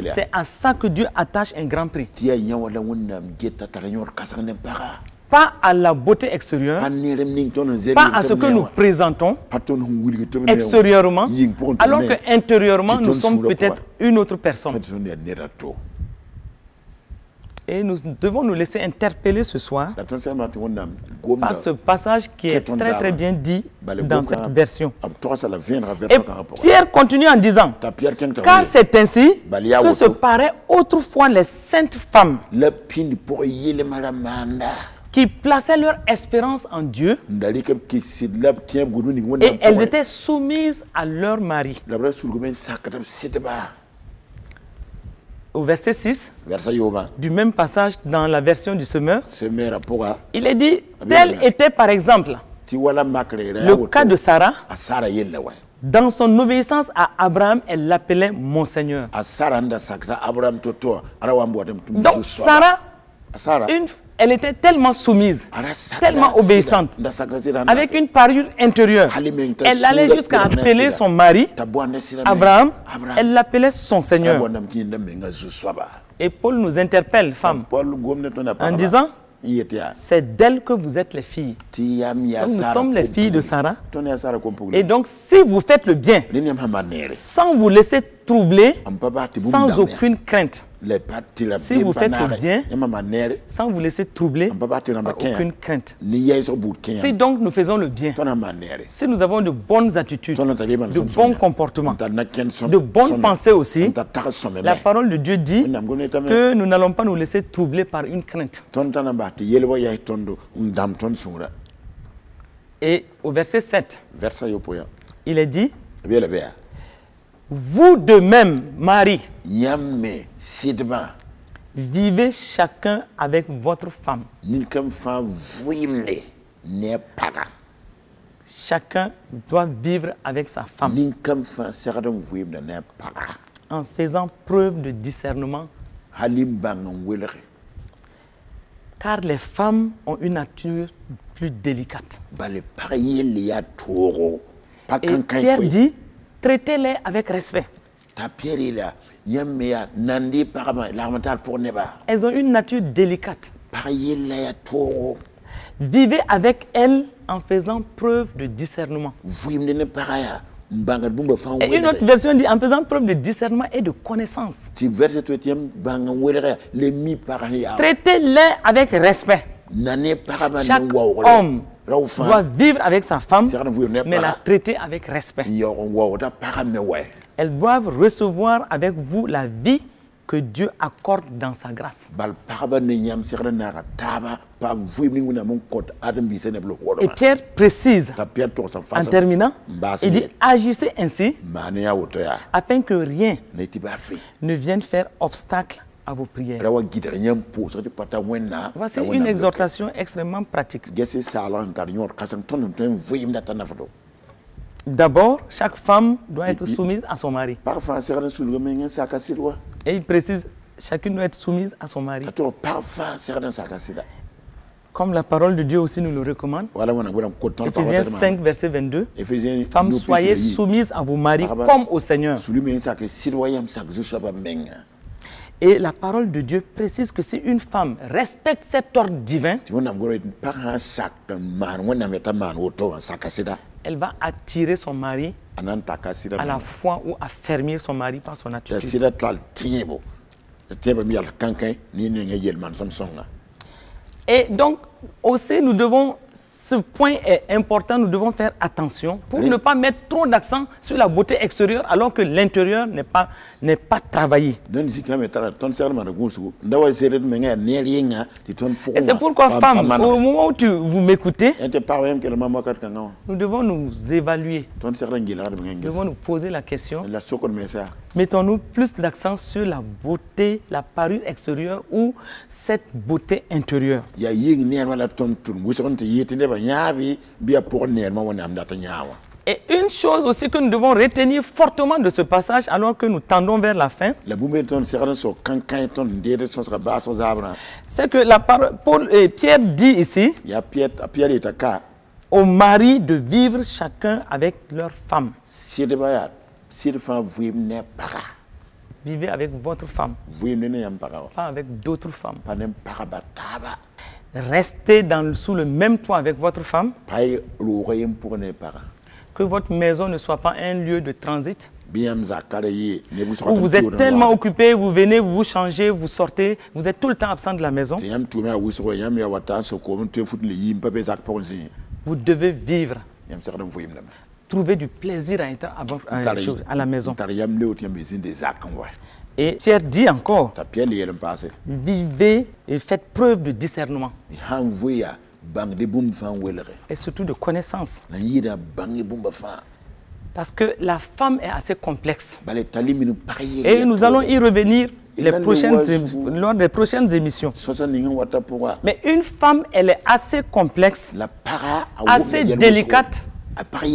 c'est à ça que Dieu attache un grand prix pas à la beauté extérieure, pas à ce que nous présentons extérieurement, alors que intérieurement, nous sommes peut-être une autre personne. Et nous devons nous laisser interpeller ce soir par ce passage qui est très très bien dit dans cette version. Et Pierre continue en disant, car c'est ainsi que se paraît autrefois les saintes femmes qui plaçaient leur espérance en Dieu. Et elles étaient soumises à leur mari. Au verset 6, du même passage dans la version du semeur, il est dit, tel était par exemple le cas de Sarah. Dans son obéissance à Abraham, elle l'appelait mon Seigneur. Donc Sarah, une, elle était tellement soumise, ah, tellement obéissante, avec une parure intérieure. Elle allait jusqu'à appeler son mari, Abraham, elle l'appelait son Seigneur. Et Paul nous interpelle, femme, en disant, c'est d'elle que vous êtes les filles. nous sommes les filles de Sarah. Et donc si vous faites le bien, sans vous laisser troublé sans aucune crainte. Si vous faites le bien, sans vous laisser troubler par aucune crainte. Si donc nous faisons le bien, si nous avons de bonnes attitudes, de bons comportements, de bonnes pensées aussi, la parole de Dieu dit que nous n'allons pas nous laisser troubler par une crainte. Et au verset 7, il est dit eh vous de même, Marie, Yamé, vivez chacun avec votre femme, chacun doit vivre avec sa femme en faisant preuve de discernement, car les femmes ont une nature plus délicate. Bah, Et Pierre dit, traitez-les avec respect. Elles ont une nature délicate. Vivez avec elles en faisant preuve de discernement. Et une autre version dit en faisant preuve de discernement et de connaissance. Traitez-les avec respect. Chaque homme doit vivre avec sa femme, mais la traiter avec respect. Elles doivent recevoir avec vous la vie que Dieu accorde dans sa grâce. Et Pierre précise, en terminant, bah, il dit agissez ainsi hein. afin que rien ne vienne faire obstacle à vos prières. Voici une exhortation extrêmement pratique. D'abord, chaque femme doit être soumise à son mari. Et il précise, chacune doit être soumise à son mari. Comme la parole de Dieu aussi nous le recommande. Ephésiens 5, verset 22. Femmes, soyez soumises à vos maris comme au Seigneur. Et la parole de Dieu précise que si une femme respecte cet ordre divin, elle va attirer son mari à la fois ou affermir son mari par son attitude. Et donc, aussi, nous devons ce point est important, nous devons faire attention pour ne pas mettre trop d'accent sur la beauté extérieure alors que l'intérieur n'est pas, n'est pas travaillé. Et c'est pourquoi, femme, au moment où tu, vous m'écoutez, nous devons nous évaluer. Nous devons nous poser la question. Mettons-nous plus d'accent sur la beauté, la parure extérieure ou cette beauté intérieure. Et une chose aussi que nous devons retenir fortement de ce passage alors que nous tendons vers la fin, c'est que la parole, Pierre dit ici Au mari de vivre chacun avec leur femme. Vivez avec votre femme. Pas avec d'autres femmes. Restez sous le même toit avec votre femme. Que votre maison ne soit pas un lieu de transit. vous êtes tellement occupé, vous venez, vous vous changez, vous sortez, vous êtes tout le temps absent de la maison. Vous devez vivre. Trouver du plaisir à être à la maison. Et Pierre dit encore, vivez et faites preuve de discernement. Et surtout de connaissance. Parce que la femme est assez complexe. Et nous allons y revenir lors des prochaines émissions. Mais une femme, elle est assez complexe, assez délicate,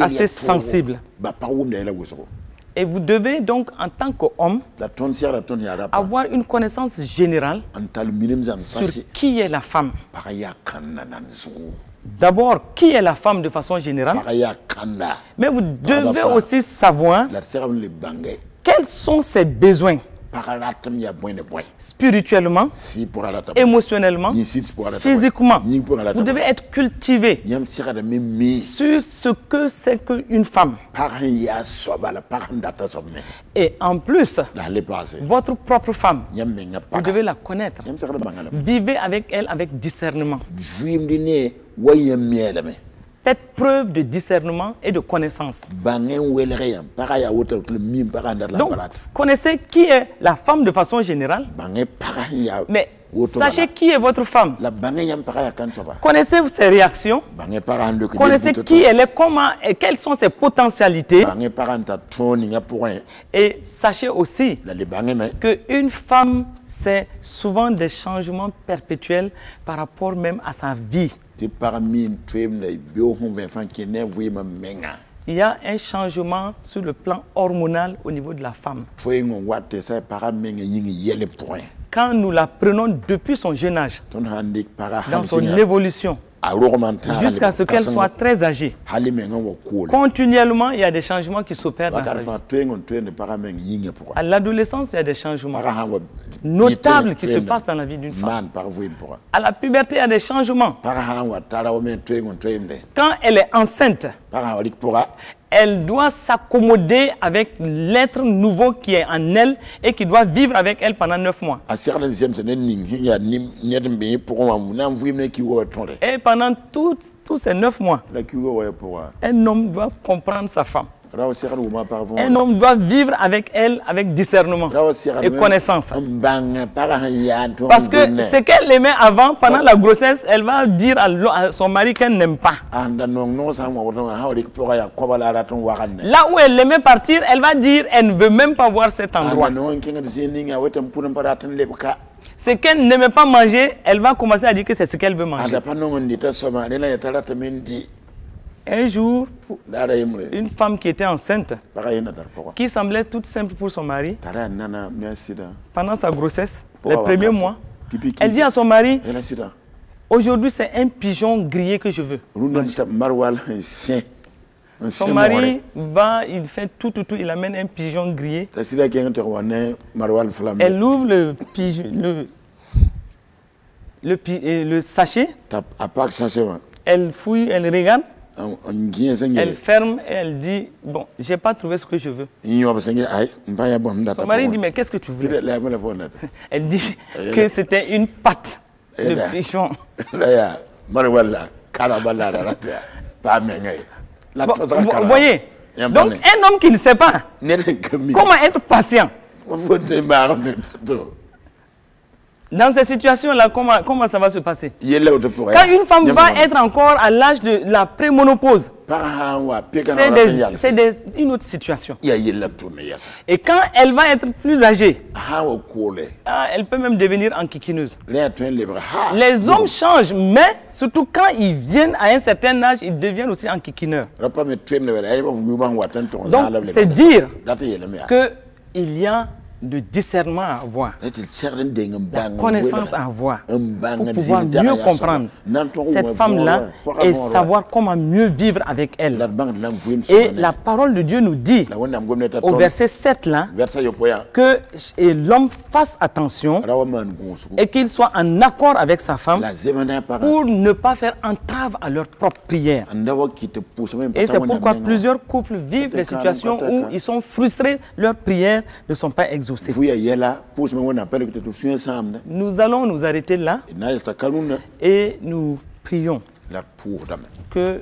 assez sensible. Et vous devez donc, en tant qu'homme, avoir une connaissance générale sur qui est la femme. D'abord, qui est la femme de façon générale Mais vous devez aussi savoir quels sont ses besoins Spirituellement, émotionnellement, physiquement, vous devez être cultivé sur ce que c'est qu'une femme. Et en plus, votre propre femme, vous devez la connaître. Vivez avec elle avec discernement. Faites preuve de discernement et de connaissance. Donc, connaissez qui est la femme de façon générale. Sachez qui est votre femme. Connaissez ses réactions. Connaissez qui elle est, comment et quelles sont ses potentialités. Et sachez aussi qu'une femme, c'est souvent des changements perpétuels par rapport même à sa vie il y a un changement sur le plan hormonal au niveau de la femme. E Quand nous la prenons depuis son jeune âge, dans son évolution, jusqu'à ce qu'elle soit très âgée. Continuellement, il y a des changements qui s'opèrent dans sa vie. À l'adolescence, il y a des changements notables qui se passent dans la vie d'une femme. À la puberté, il y a des changements. Quand elle est enceinte, elle doit s'accommoder avec l'être nouveau qui est en elle et qui doit vivre avec elle pendant neuf mois. Et pendant tous ces neuf mois, un homme doit comprendre sa femme. Un homme doit vivre avec elle avec discernement et connaissance. Parce que ce qu'elle aimait avant, pendant la grossesse, elle va dire à son mari qu'elle n'aime pas. Là où elle aimait partir, elle va dire qu'elle ne veut même pas voir cet ah, endroit. Ce qu'elle n'aimait pas manger, elle va commencer à dire que c'est ce qu'elle veut ah, manger. Un jour, une femme qui était enceinte, qui semblait toute simple pour son mari, pendant sa grossesse, les premiers mois, elle dit à son mari, aujourd'hui c'est un pigeon grillé que je veux. Son mari va, il fait tout, tout, tout, il amène un pigeon grillé. Elle ouvre le, le, sachet. Elle fouille, elle regarde. Elle ferme et elle dit, bon, je n'ai pas trouvé ce que je veux. Son mari dit, mais qu'est-ce que tu veux Elle dit que c'était une patte de pigeon. vous voyez, donc un homme qui ne sait pas comment être patient. Dans ces situations-là, comment, ça va se passer Quand une femme va être encore à l'âge de la pré-monopause, c'est une autre situation. Et quand elle va être plus âgée, ah, ah, elle peut même devenir enquiquineuse. Les ah, hommes changent, mais surtout quand ils viennent à un certain âge, ils deviennent aussi enquiquineurs. Donc c'est dire qu'il y a le discernement à avoir, la connaissance à avoir, pour pouvoir mieux comprendre cette femme-là et savoir comment mieux vivre avec elle. Et la parole de Dieu nous dit, au verset 7-là, que l'homme fasse attention et qu'il soit en accord avec sa femme pour ne pas faire entrave à leur propre prière. Et c'est pourquoi hein. plusieurs couples vivent des situations où ils sont frustrés, leurs prières ne sont pas exaucées. Nous allons nous arrêter là et nous prions que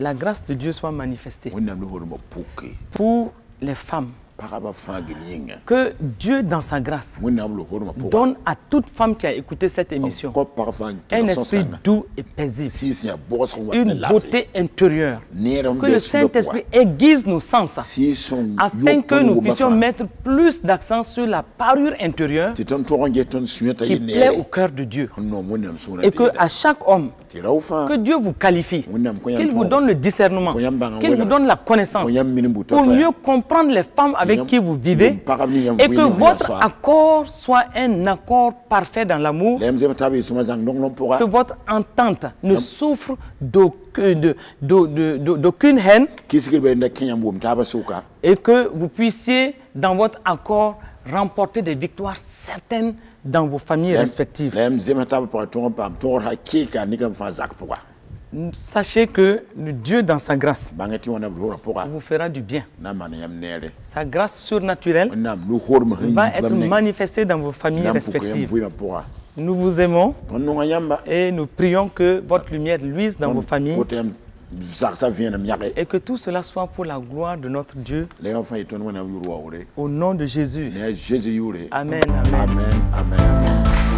la grâce de Dieu soit manifestée pour les femmes que Dieu, dans sa grâce, donne à toute femme qui a écouté cette émission un esprit doux et paisible, une beauté intérieure. Que le Saint-Esprit aiguise nos sens afin que nous puissions mettre plus d'accent sur la parure intérieure qui plaît au cœur de Dieu. Oh et que à chaque homme, que Dieu vous qualifie, qu'il vous donne le discernement, qu'il vous donne la connaissance pour mieux hein. comprendre les femmes avec avec qui vous vivez et que votre accord soit un accord parfait dans l'amour, que votre entente ne souffre d'aucune haine et que vous puissiez dans votre accord remporter des victoires certaines dans vos familles respectives. Sachez que le Dieu, dans sa grâce, vous fera du bien. Sa grâce surnaturelle va être manifestée dans vos familles respectives. Nous vous aimons et nous prions que votre lumière luise dans vos familles et que tout cela soit pour la gloire de notre Dieu. Au nom de Jésus. amen, amen.